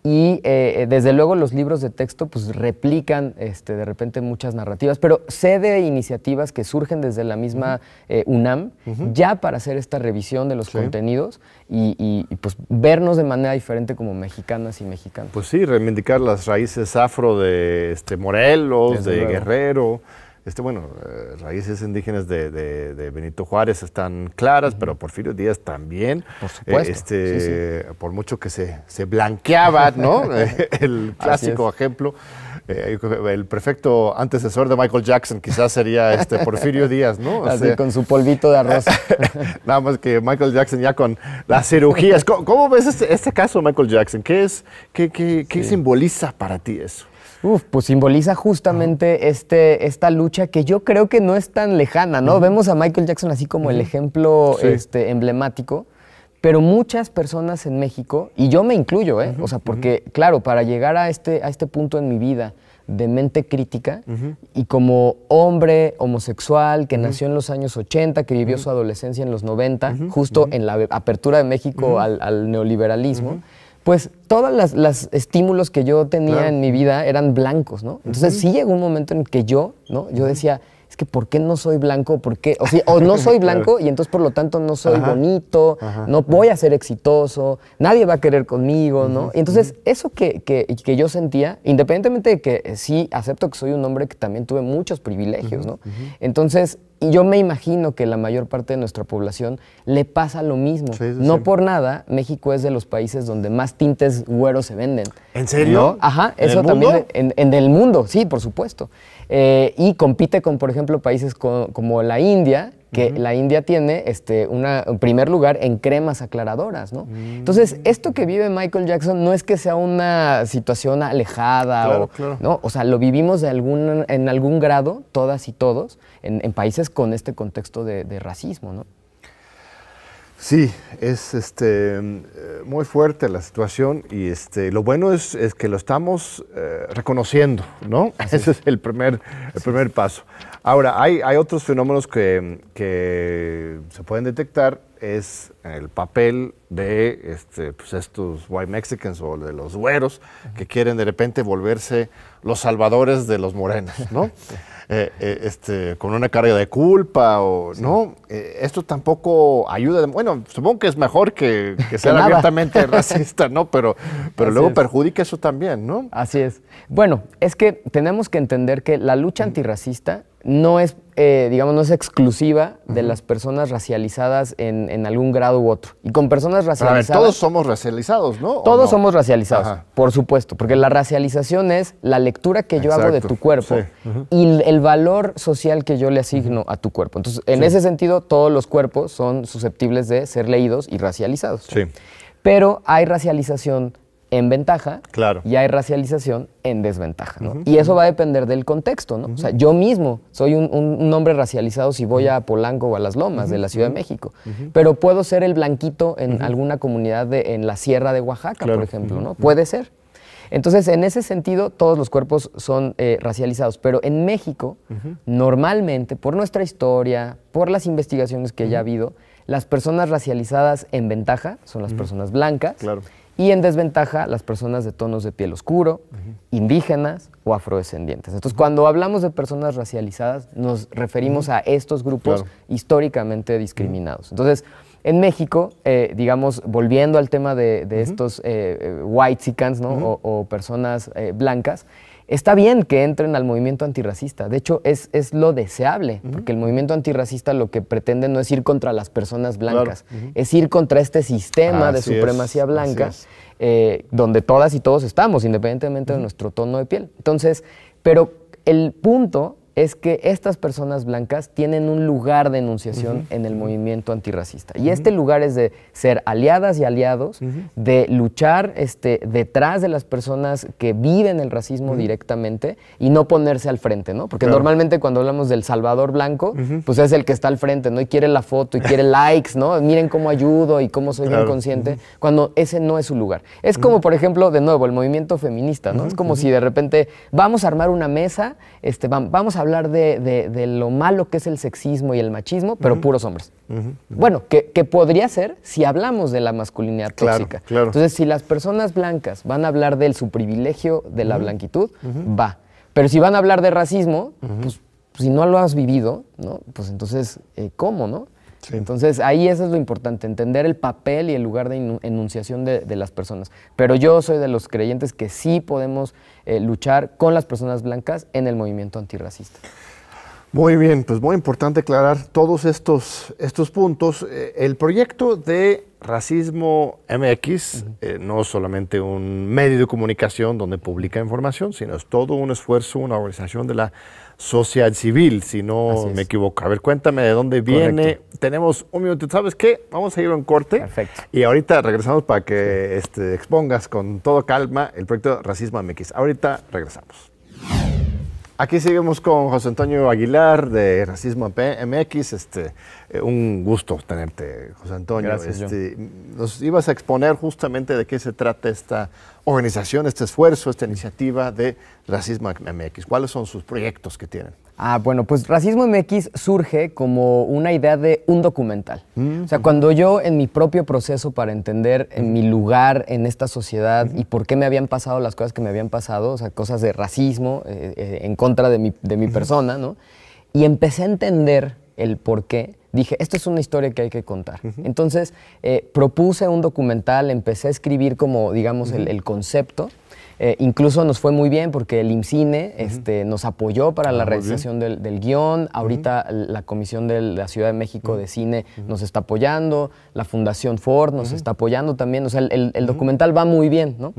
[SPEAKER 3] y eh, desde luego los libros de texto pues replican este, de repente muchas narrativas, pero sé de iniciativas que surgen desde la misma eh, UNAM ya para hacer esta revisión de los contenidos y, pues vernos de manera diferente como mexicanas y mexicanos.
[SPEAKER 2] Pues sí, reivindicar las raíces afro de este, Morelos, de Guerrero este, bueno, eh, raíces indígenas de, Benito Juárez están claras, pero Porfirio Díaz también. Por supuesto. Eh, este, por mucho que se,
[SPEAKER 3] blanqueaba, ¿no? Eh,
[SPEAKER 2] el clásico ejemplo. el prefecto antecesor de Michael Jackson quizás sería este Porfirio Díaz, ¿no? Así con
[SPEAKER 3] su polvito de arroz.
[SPEAKER 2] nada más que Michael Jackson ya con las cirugías. ¿Cómo, ves este, este, caso, Michael Jackson? ¿Qué,
[SPEAKER 3] es, qué, qué, simboliza para ti eso? Uf, pues simboliza justamente este, esta lucha que yo creo que no es tan lejana, ¿no? Vemos a Michael Jackson así como el ejemplo este, emblemático, pero muchas personas en México, y yo me incluyo, ¿eh? O sea, porque, claro, para llegar a este, a este punto en mi vida de mente crítica y como hombre homosexual que nació en los años 80, que vivió su adolescencia en los 90, justo en la apertura de México al, neoliberalismo, pues todos los las estímulos que yo tenía en mi vida eran blancos, ¿no? Entonces sí llegó un momento en que yo, ¿no? Yo decía, que ¿por qué no soy blanco? ¿Por qué? O, o no soy blanco y entonces por lo tanto no soy bonito, no voy a ser exitoso, nadie va a querer conmigo, ¿no? Y entonces eso que, que, que, yo sentía, independientemente de que sí acepto que soy un hombre que también tuve muchos privilegios, ¿no? Entonces y yo me imagino que la mayor parte de nuestra población le pasa lo mismo. no por nada, México es de los países donde más tintes güeros se venden. ¿En serio? Ajá, eso también En, en, el mundo, sí, por supuesto. Eh, y compite con, por ejemplo, países como la India, que la India tiene este, un primer lugar en cremas aclaradoras, ¿no? Mm. Entonces, esto que vive Michael Jackson no es que sea una situación alejada, o, ¿no? O sea, lo vivimos en algún grado, todas y todos, en, países con este contexto de, de racismo, ¿no?
[SPEAKER 2] Sí, es este, mm, muy fuerte la situación y este, lo bueno es, que lo estamos eh, reconociendo, ¿no? Ese es el primer, primer paso. Ahora, hay, hay otros fenómenos que, se pueden detectar, es el papel de este, pues, estos white Mexicans o de los güeros que quieren de repente volverse los salvadores de los morenos, ¿no? Eh, eh, este, con una carga de culpa o no. Eh, esto tampoco ayuda. Bueno, supongo que es mejor que, sea ser abiertamente racista, ¿no? Pero, pero luego
[SPEAKER 3] perjudica eso también, ¿no? Así es. Bueno, es que tenemos que entender que la lucha antirracista no es, eh, digamos, no es exclusiva de las personas racializadas en, algún grado u otro. Y con personas racializadas... todos
[SPEAKER 2] somos racializados, ¿no? Todos somos
[SPEAKER 3] racializados, por supuesto, porque la racialización es la lectura que yo hago de tu cuerpo y el valor social que yo le asigno a tu cuerpo. Entonces, en ese sentido, todos los cuerpos son susceptibles de ser leídos y racializados. Sí. Pero hay racialización en ventaja claro. y hay racialización en desventaja. ¿no? Y eso va a depender del contexto. ¿no? O sea, yo mismo soy un, hombre racializado si voy a Polanco o a Las Lomas de la Ciudad de México, pero puedo ser el blanquito en alguna comunidad en la Sierra de Oaxaca, por ejemplo. ¿no? Puede ser. Entonces, en ese sentido, todos los cuerpos son eh, racializados, pero en México, normalmente, por nuestra historia, por las investigaciones que haya habido, las personas racializadas en ventaja son las personas blancas. Claro y en desventaja las personas de tonos de piel oscuro, indígenas o afrodescendientes. Entonces, cuando hablamos de personas racializadas, nos referimos a estos grupos históricamente discriminados. Entonces, en México, eh, digamos, volviendo al tema de, estos eh, eh white ¿no? o, personas eh, blancas, Está bien que entren al movimiento antirracista, de hecho es, es lo deseable, porque el movimiento antirracista lo que pretende no es ir contra las personas blancas, es ir contra este sistema de supremacía blanca, eh, donde todas y todos estamos, independientemente de nuestro tono de piel. Entonces, pero el punto es que estas personas blancas tienen un lugar de enunciación en el movimiento antirracista. Y este lugar es de ser aliadas y aliados, de luchar este, detrás de las personas que viven el racismo directamente y no ponerse al frente, ¿no? Porque normalmente cuando hablamos del Salvador Blanco, pues es el que está al frente, ¿no? Y quiere la foto y quiere likes, ¿no? Miren cómo ayudo y cómo soy inconsciente consciente, cuando ese no es su lugar. Es como, por ejemplo, de nuevo, el movimiento feminista, ¿no? Es como si de repente vamos a armar una mesa, este, vamos a hablar de, lo malo que es el sexismo y el machismo, pero puros hombres. Bueno, que, podría ser si hablamos de la masculinidad tóxica. Entonces, si las personas blancas van a hablar de su privilegio de la blanquitud, va. Pero si van a hablar de racismo, pues si no lo has vivido, ¿no? Pues entonces, eh, ¿cómo, no? Entonces, ahí eso es lo importante, entender el papel y el lugar de enunciación de, las personas. Pero yo soy de los creyentes que sí podemos eh, luchar con las personas blancas en el movimiento antirracista.
[SPEAKER 2] Muy bien, pues muy importante aclarar todos estos, estos puntos. Eh, el proyecto de Racismo MX eh, no es solamente un medio de comunicación donde publica información, sino es todo un esfuerzo, una organización de la social civil, si no me equivoco. A ver, cuéntame de dónde viene. Tenemos un minuto. ¿Sabes qué? Vamos a ir a corte. Perfecto. Y ahorita regresamos para que este, expongas con todo calma el proyecto Racismo MX. Ahorita regresamos. Aquí seguimos con José Antonio Aguilar de Racismo MX. Este, eh, un gusto tenerte, José Antonio. Este, nos ibas a exponer justamente de qué se trata esta organización, este esfuerzo, esta iniciativa de Racismo MX. ¿Cuáles son sus proyectos que
[SPEAKER 3] tienen? Ah, bueno, pues Racismo MX surge como una idea de un documental. Mm. o sea, cuando yo en mi propio proceso para entender mi lugar en esta sociedad y por qué me habían pasado las cosas que me habían pasado, o sea, cosas de racismo eh, eh, en contra de mi, de mi persona, ¿no? Y empecé a entender el por qué, dije, esto es una historia que hay que contar. Entonces, eh, propuse un documental, empecé a escribir como, digamos, el, el, concepto eh, incluso nos fue muy bien porque el IMCINE este, nos apoyó para ah, la realización del, guión. Ahorita la Comisión de la Ciudad de México de Cine nos está apoyando, la Fundación Ford nos está apoyando también. O sea, el, documental va muy bien, ¿no?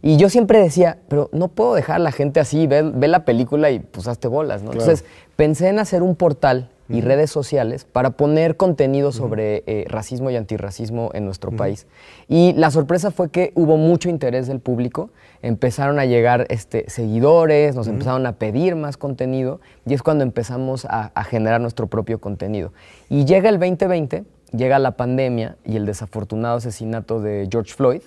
[SPEAKER 3] Y yo siempre decía, pero no puedo dejar a la gente así, ve, la película y pues hazte bolas, ¿no? Entonces pensé en hacer un portal y redes sociales para poner contenido sobre eh, racismo y antirracismo en nuestro país. Y la sorpresa fue que hubo mucho interés del público, empezaron a llegar este, seguidores, nos empezaron a pedir más contenido y es cuando empezamos a, a, generar nuestro propio contenido. Y llega el 2020. Llega la pandemia y el desafortunado asesinato de George Floyd.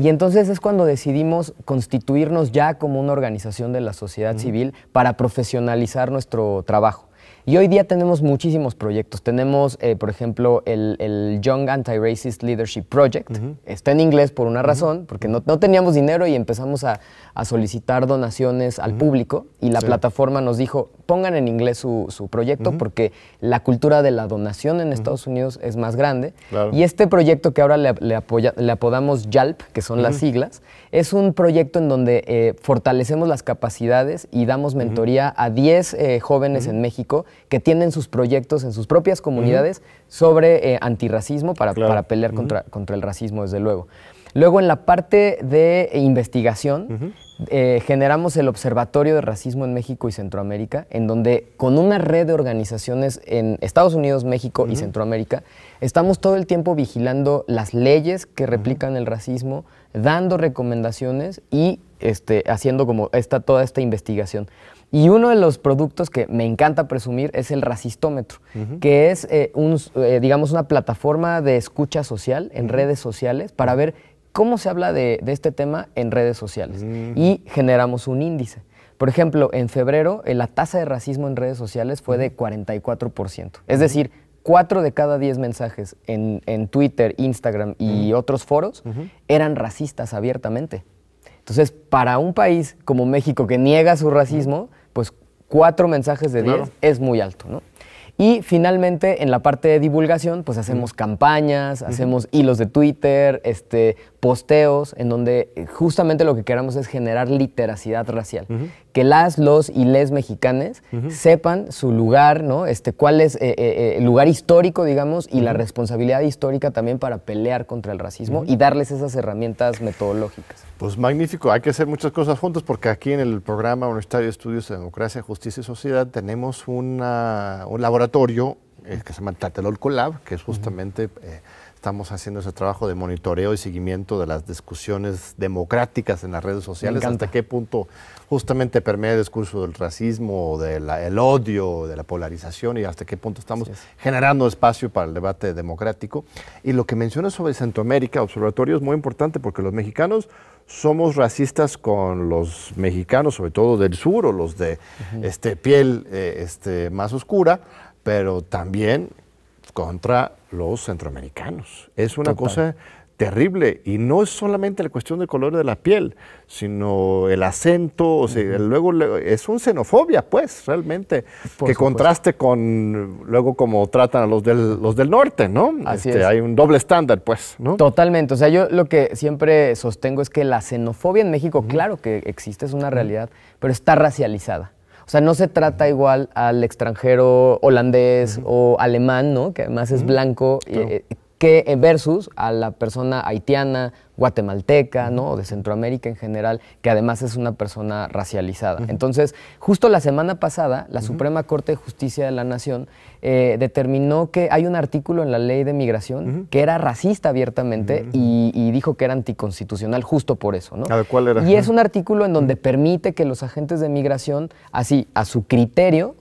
[SPEAKER 3] Y entonces es cuando decidimos constituirnos ya como una organización de la sociedad civil para profesionalizar nuestro trabajo. Y hoy día tenemos muchísimos proyectos. Tenemos, eh, por ejemplo, el, Young Anti-Racist Leadership Project. Está en inglés por una razón, porque no, teníamos dinero y empezamos a, solicitar donaciones al público y la plataforma nos dijo, pongan en inglés su, proyecto porque la cultura de la donación en Estados Unidos es más grande. Y este proyecto que ahora le, apodamos YALP, que son las siglas, es un proyecto en donde eh, fortalecemos las capacidades y damos mentoría a 10 eh, jóvenes en México que tienen sus proyectos en sus propias comunidades sobre eh, antirracismo para, pelear contra, el racismo, desde luego. Luego, en la parte de investigación, eh, generamos el Observatorio de Racismo en México y Centroamérica, en donde con una red de organizaciones en Estados Unidos, México y Centroamérica, estamos todo el tiempo vigilando las leyes que replican el racismo, dando recomendaciones y este, haciendo como toda esta investigación. Y uno de los productos que me encanta presumir es el racistómetro, que es, eh, eh, digamos, una plataforma de escucha social en redes sociales para ver cómo se habla de, este tema en redes sociales. Y generamos un índice. Por ejemplo, en febrero eh, la tasa de racismo en redes sociales fue de 44%. Es decir, 4 de cada 10 mensajes en, en, Twitter, Instagram y otros foros eran racistas abiertamente. Entonces, para un país como México que niega su racismo, pues cuatro mensajes de 10 es muy alto, ¿no? Y finalmente, en la parte de divulgación, pues hacemos campañas, hacemos hilos de Twitter, este, posteos en donde eh, justamente lo que queramos es generar literacidad racial. Que las, los y les mexicanes sepan su lugar, ¿no? Este, cuál es eh, eh, el lugar histórico, digamos, y la responsabilidad histórica también para pelear contra el racismo y darles esas herramientas metodológicas. Pues
[SPEAKER 2] magnífico, hay que hacer muchas cosas juntos porque aquí en el programa Universitario de Estudios de Democracia, Justicia y Sociedad tenemos un laboratorio que se llama Tlatelolco Lab, que es justamente estamos haciendo ese trabajo de monitoreo y seguimiento de las discusiones democráticas en las redes sociales, hasta qué punto justamente permea el discurso del racismo, del odio, de la polarización y hasta qué punto estamos generando espacio para el debate democrático. Y lo que menciona sobre Centroamérica, observatorio, es muy importante porque los mexicanos somos racistas con los mexicanos, sobre todo del sur o los de este, piel eh, este, más oscura, pero también contra los centroamericanos. Es una cosa terrible y no es solamente la cuestión del color de la piel, sino el acento, o luego es un xenofobia, pues, realmente,
[SPEAKER 3] que contraste
[SPEAKER 2] con luego como tratan a los del, los del norte, ¿no? Así este, Hay un doble
[SPEAKER 3] estándar, pues, ¿no? Totalmente, o sea, yo lo que siempre sostengo es que la xenofobia en México, claro que existe, es una realidad, pero está racializada. O sea, no se trata igual al extranjero holandés o alemán, ¿no? Que además es blanco, eh, que eh, versus a la persona haitiana, guatemalteca, ¿no? de Centroamérica en general, que además es una persona racializada. Entonces, justo la semana pasada, la Suprema Corte de Justicia de la Nación eh, determinó que hay un artículo en la ley de migración que era racista abiertamente y, dijo que era anticonstitucional justo por eso. ¿no?
[SPEAKER 2] ¿cuál era? Y es un
[SPEAKER 3] artículo en donde permite que los agentes de migración, así, a su criterio,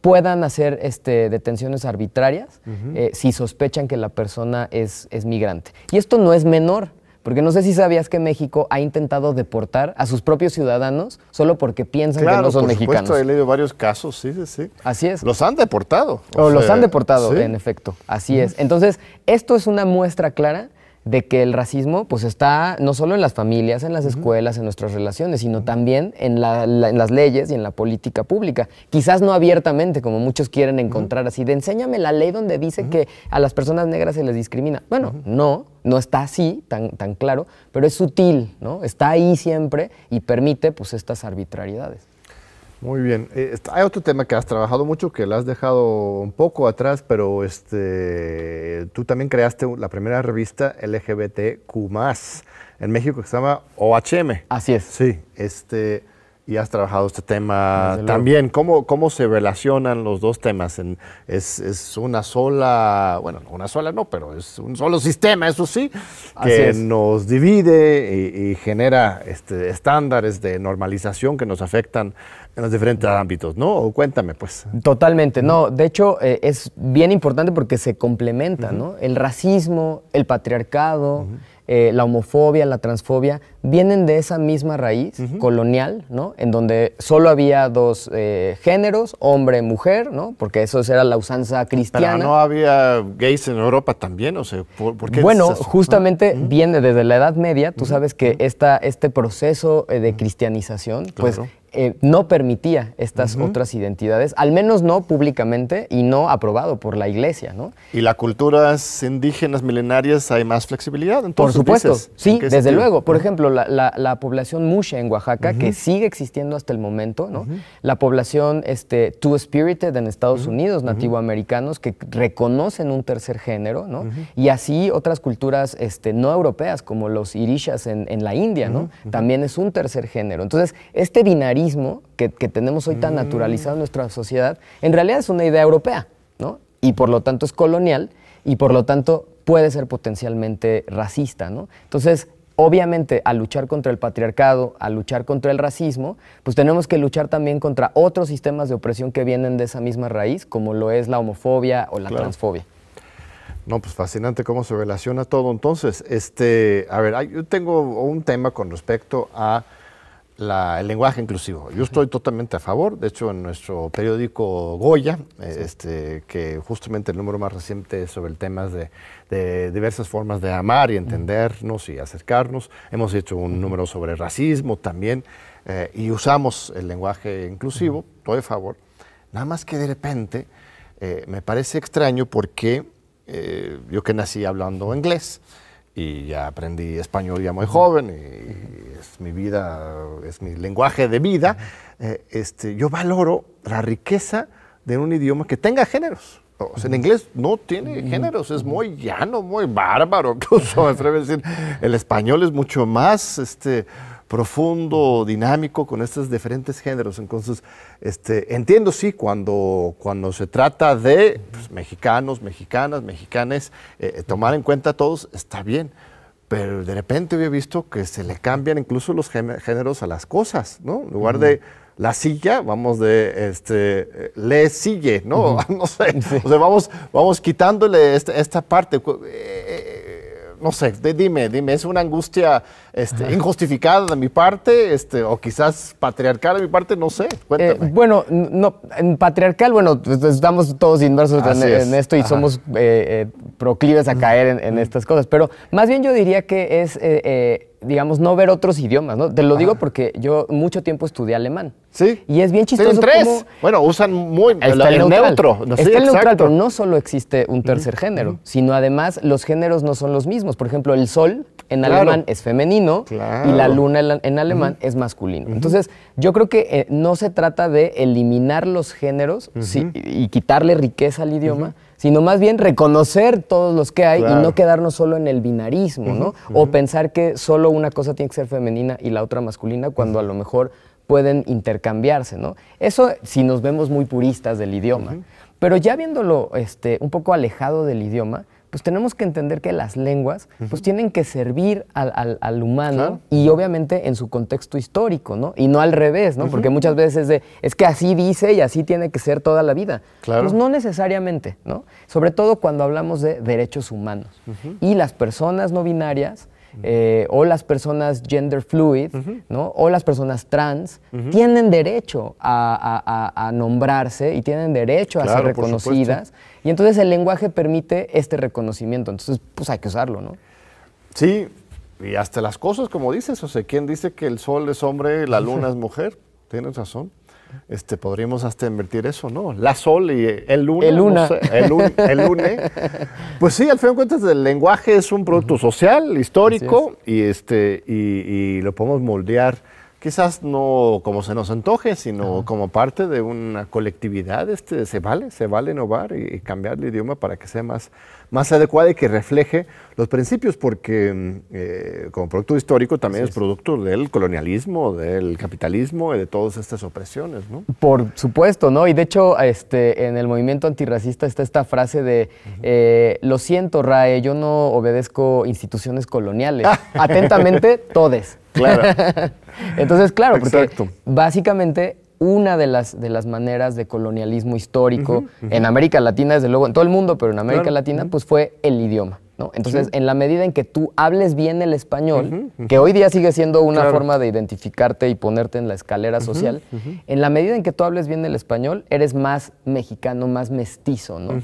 [SPEAKER 3] puedan hacer este, detenciones arbitrarias eh, si sospechan que la persona es, migrante. Y esto no es menor. Porque no sé si sabías que México ha intentado deportar a sus propios ciudadanos solo porque piensan que no son por mexicanos. Supuesto, he
[SPEAKER 2] leído varios casos, sí, sí, sí.
[SPEAKER 3] Así es. Los han deportado. O, los han deportado, en efecto. Así es. Entonces, esto es una muestra clara de que el racismo pues está no solo en las familias, en las escuelas, en nuestras relaciones, sino también en, las leyes y en la política pública. Quizás no abiertamente, como muchos quieren encontrar así, de enséñame la ley donde dice que a las personas negras se les discrimina. Bueno, no, no está así tan, claro, pero es sutil, ¿no? Está ahí siempre y permite pues estas arbitrariedades. Muy bien. Eh, hay otro
[SPEAKER 2] tema que has trabajado mucho, que lo has dejado un poco atrás, pero este, tú también creaste la primera revista LGBTQ+, en México, que se llama OHM. Así es. Sí. Este, y has trabajado este tema también. ¿Cómo, ¿Cómo se relacionan los dos temas? es, una sola, bueno, una sola no, pero es un solo sistema, eso sí, que nos divide y, genera este, estándares de normalización que nos afectan en los diferentes ámbitos, ¿no?
[SPEAKER 3] cuéntame, pues. Totalmente, no. De hecho, eh, es bien importante porque se complementa, ¿no? El racismo, el patriarcado, eh, la homofobia, la transfobia vienen de esa misma raíz colonial, ¿no? En donde solo había dos eh, géneros, hombre, mujer, ¿no? Porque eso era la usanza cristiana. Pero no
[SPEAKER 2] había gays en Europa también, o sea, ¿por, Bueno, justamente
[SPEAKER 3] viene desde la Edad Media, tú sabes que esta, este proceso eh, de cristianización, pues eh, no permitía estas otras identidades, al menos no públicamente y no aprobado por la iglesia, ¿no?
[SPEAKER 2] Y las culturas
[SPEAKER 3] indígenas milenarias hay más flexibilidad, entonces. Por supuesto, sí, desde luego. Por ejemplo, la, población musha en Oaxaca, que sigue existiendo hasta el momento, ¿no? La población este, Two Spirited en Estados Unidos, nativoamericanos, que reconocen un tercer género, ¿no? Y así otras culturas este, no europeas, como los irishas en, la India, ¿no? También es un tercer género. Entonces, este binarismo que, tenemos hoy tan mm. naturalizado en nuestra sociedad, en realidad es una idea europea, ¿no? Y por lo tanto es colonial y por lo tanto puede ser potencialmente racista, ¿no? Entonces, obviamente al luchar contra el patriarcado, al luchar contra el racismo, pues tenemos que luchar también contra otros sistemas de opresión que vienen de esa misma raíz, como lo es la homofobia o la transfobia. No, pues
[SPEAKER 2] fascinante cómo se relaciona todo. Entonces, este, a ver, yo tengo un tema con respecto a el lenguaje inclusivo. Yo estoy totalmente a favor, de hecho en nuestro periódico Goya, eh, este, que justamente el número más reciente es sobre el tema de, de diversas formas de amar y entendernos y acercarnos, hemos hecho un número sobre racismo también eh, y usamos el lenguaje inclusivo, estoy a favor, nada más que de repente eh, me parece extraño porque yo que nací hablando inglés, y ya aprendí español ya muy joven y, es mi vida, es mi lenguaje de vida, eh, este, yo valoro la riqueza de un idioma que tenga géneros. O sea, en inglés no tiene géneros, es muy llano, muy bárbaro, incluso me a decir. El español es mucho más este, profundo, dinámico con estos diferentes géneros. Entonces, este, entiendo, sí, cuando, cuando se trata de pues, mexicanos, mexicanas, mexicanes, eh, eh, tomar en cuenta a todos está bien. Pero de repente había visto que se le cambian incluso los géneros a las cosas, ¿no? En lugar de la silla, vamos de este eh, le sigue, ¿no? O sea, vamos, vamos quitándole este, esta, parte no sé, dime, dime, ¿es una angustia este, injustificada de mi parte este, o quizás patriarcal de mi parte? No sé, cuéntame.
[SPEAKER 3] Eh, bueno, no, en patriarcal, bueno, pues, pues, estamos todos inmersos en, esto y somos eh, eh, proclives a caer en, estas cosas, pero más bien yo diría que es digamos, no ver otros idiomas, ¿no? Te lo digo porque yo mucho tiempo estudié alemán. Sí. Y es bien chistoso. Tres. Bueno, usan muy el, neutro. No, está el neutro, no solo existe un tercer género, sino además los géneros no son los mismos. Por ejemplo, el sol en alemán es femenino y la luna en alemán es masculino. Entonces, yo creo que eh, no se trata de eliminar los géneros y, quitarle riqueza al idioma, sino más bien reconocer todos los que hay y no quedarnos solo en el binarismo, ¿no? O pensar que solo una cosa tiene que ser femenina y la otra masculina, cuando a lo mejor pueden intercambiarse, ¿no? Eso si nos vemos muy puristas del idioma. Pero ya viéndolo este, un poco alejado del idioma, pues tenemos que entender que las lenguas pues tienen que servir al, al, humano y obviamente en su contexto histórico, ¿no? Y no al revés, ¿no? Porque muchas veces es de, es que así dice y así tiene que ser toda la vida. Claro. Pues no necesariamente, ¿no? Sobre todo cuando hablamos de derechos humanos. Y las personas no binarias eh, o las personas gender fluid, ¿no? o las personas trans, tienen derecho a, nombrarse y tienen derecho a ser reconocidas. Y entonces el lenguaje permite este reconocimiento. Entonces, pues hay que usarlo, ¿no? Sí, y hasta las cosas como dices. O sea, ¿quién dice
[SPEAKER 2] que el sol es hombre, la luna es mujer? Tienes razón. Este, podríamos hasta invertir eso, ¿no? La Sol y el Luna. El Luna. el, Pues sí, al fin al cuentas, el lenguaje es un producto social, histórico, y, este, y, lo podemos moldear, quizás no como se nos antoje, sino como parte de una colectividad. Este, se vale, se vale innovar y, y cambiar el idioma para que sea más más adecuada y que refleje los principios, porque mm, eh, como producto histórico también es, producto del colonialismo, del capitalismo y de todas estas opresiones, ¿no?
[SPEAKER 3] Por supuesto, ¿no? Y de hecho, este, en el movimiento antirracista está esta frase de eh, lo siento, RAE, yo no obedezco instituciones coloniales. Atentamente, todes. Claro. Entonces, claro, porque básicamente una de las, de las maneras de colonialismo histórico en América Latina, desde luego en todo el mundo, pero en América Latina, pues fue el idioma. ¿no? Entonces, en la medida en que tú hables bien el español, que hoy día sigue siendo una forma de identificarte y ponerte en la escalera social, en la medida en que tú hables bien el español, eres más mexicano, más mestizo. ¿no?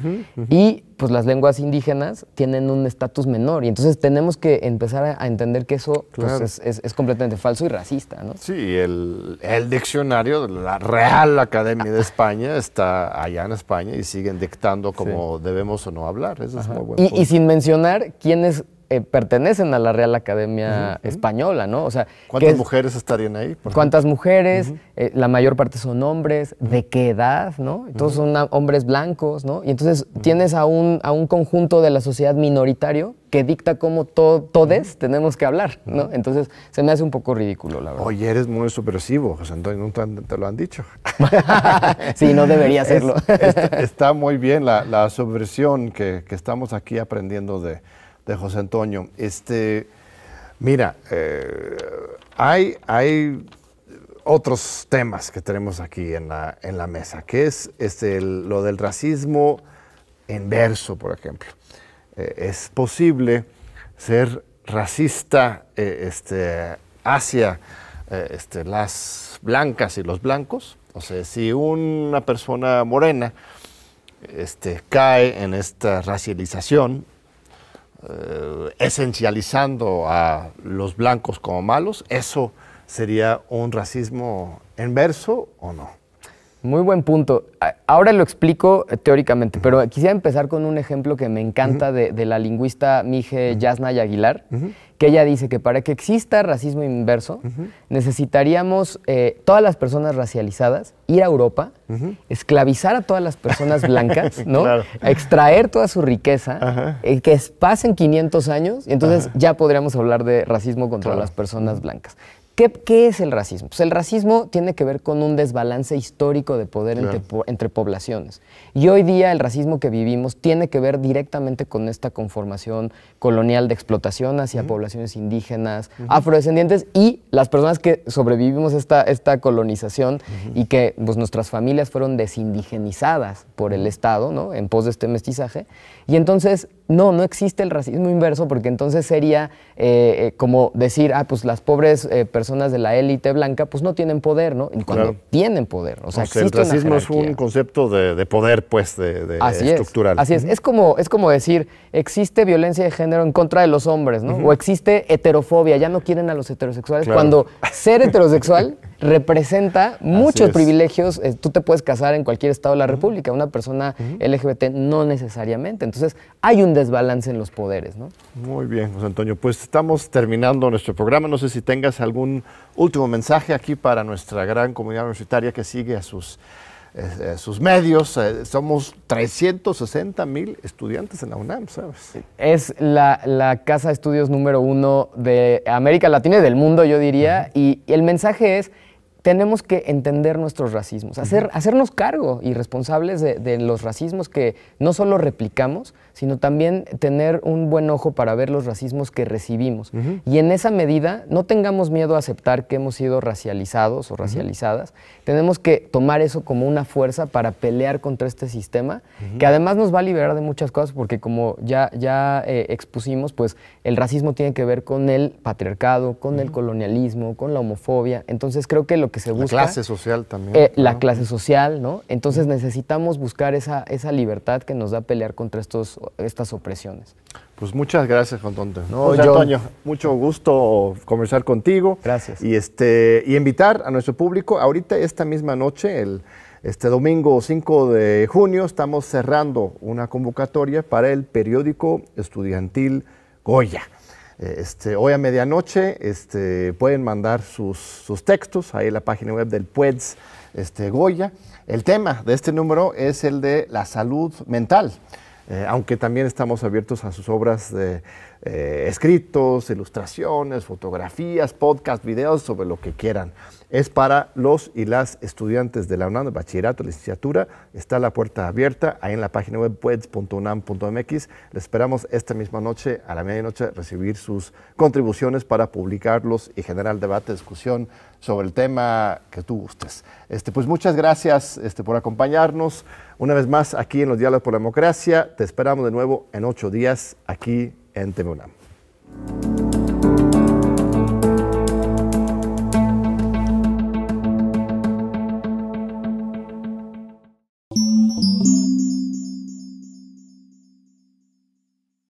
[SPEAKER 3] Y pues las lenguas indígenas tienen un estatus menor. Y entonces tenemos que empezar a entender que eso pues, es, completamente falso y
[SPEAKER 2] racista, ¿no? Sí, el, diccionario de la Real Academia de España está allá en España y siguen dictando cómo debemos o no hablar. y, y, sin
[SPEAKER 3] mencionar quiénes eh, pertenecen a la Real Academia Española, ¿no? O sea, ¿cuántas mujeres estarían ahí? ¿Cuántas mujeres? Eh, la mayor parte son hombres, ¿de qué edad? ¿no? Todos son hombres blancos, ¿no? Y entonces tienes a un, a un conjunto de la sociedad minoritario que dicta cómo todos todes tenemos que hablar, ¿no? Entonces se me hace un poco ridículo, la verdad. Oye, eres muy subversivo, José Antonio, nunca te lo han dicho. sí, no debería serlo.
[SPEAKER 2] está, muy bien la, la subversión que estamos aquí aprendiendo de José Antonio. Este, mira, eh, hay, hay otros temas que tenemos aquí en la, en la mesa, que es este, lo del racismo inverso, por ejemplo. Eh, es posible ser racista eh, este, hacia este, las blancas y los blancos. O sea, si una persona morena este, cae en esta racialización eh, esencializando a los blancos como malos, ¿eso
[SPEAKER 3] sería un racismo inverso o no? Muy buen punto. Ahora lo explico eh, teóricamente, pero quisiera empezar con un ejemplo que me encanta de, la lingüista Mije Yasna y Aguilar, que ella dice que para que exista racismo inverso, necesitaríamos eh, todas las personas racializadas ir a Europa, esclavizar a todas las personas blancas, ¿no? Extraer toda su riqueza, eh, que pasen 500 años, y entonces ya podríamos hablar de racismo contra las personas blancas. ¿Qué, es el racismo? Pues el racismo tiene que ver con un desbalance histórico de poder entre, poblaciones. Y hoy día el racismo que vivimos tiene que ver directamente con esta conformación colonial de explotación hacia poblaciones indígenas, afrodescendientes y las personas que sobrevivimos esta, esta colonización y que pues, nuestras familias fueron desindigenizadas por el Estado, ¿no? En pos de este mestizaje. Y entonces no, no existe el racismo inverso porque entonces sería eh, eh, como decir, ah, pues las pobres eh, personas de la élite blanca pues no tienen poder, ¿no? Y cuando tienen poder, o sea, pues el racismo es un
[SPEAKER 2] concepto de, poder, pues, de, de Así estructural. Es. Así es, es
[SPEAKER 3] como, es como decir, existe violencia de género en contra de los hombres, ¿no? O existe heterofobia, ya no quieren a los heterosexuales, cuando ser heterosexual representa muchos privilegios. Eh, tú te puedes casar en cualquier estado de la República, una persona LGBT no necesariamente. Entonces hay un desbalance en los poderes, ¿no?
[SPEAKER 2] Muy bien, José Antonio. Pues estamos terminando nuestro programa. No sé si tengas algún último mensaje aquí para nuestra gran comunidad universitaria que sigue a sus eh, sus
[SPEAKER 3] medios. Eh, somos 360 mil estudiantes en la
[SPEAKER 2] UNAM, ¿sabes?
[SPEAKER 3] Es la, casa de estudios número uno de América Latina y del mundo, yo diría. y el mensaje es tenemos que entender nuestros racismos, hacernos cargo y responsables de, de los racismos que no solo replicamos, sino también tener un buen ojo para ver los racismos que recibimos. Y en esa medida, no tengamos miedo a aceptar que hemos sido racializados o racializadas. Tenemos que tomar eso como una fuerza para pelear contra este sistema, que además nos va a liberar de muchas cosas, porque como ya, ya eh, expusimos, pues el racismo tiene que ver con el patriarcado, con el colonialismo, con la homofobia. Entonces creo que lo que se busca... La clase
[SPEAKER 2] social también. Eh, la
[SPEAKER 3] clase social, ¿no? Entonces necesitamos buscar esa, esa libertad que nos da pelear contra estos estas opresiones. Pues muchas gracias, Juan Tonte. No, Antonio.
[SPEAKER 2] mucho gusto conversar contigo. Gracias. Y, este, y invitar a nuestro público, ahorita esta misma noche, el, este domingo 5 de junio, estamos cerrando una convocatoria para el periódico estudiantil Goya. Eh, este, hoy a medianoche este, pueden mandar sus, sus, textos, ahí en la página web del PUEDS este, Goya. El tema de este número es el de la salud mental. Eh, aunque también estamos abiertos a sus obras de eh, escritos, ilustraciones, fotografías, podcast, videos, sobre lo que quieran es para los y las estudiantes de la UNAM, de bachillerato, licenciatura. Está la puerta abierta ahí en la página web pueds.unam.mx. Les esperamos esta misma noche a la medianoche recibir sus contribuciones para publicarlos y generar debate, discusión sobre el tema que tú gustes. Este, pues muchas gracias este, por acompañarnos una vez más aquí en los Diálogos por la Democracia. Te esperamos de nuevo en ocho días aquí en TVUNAM.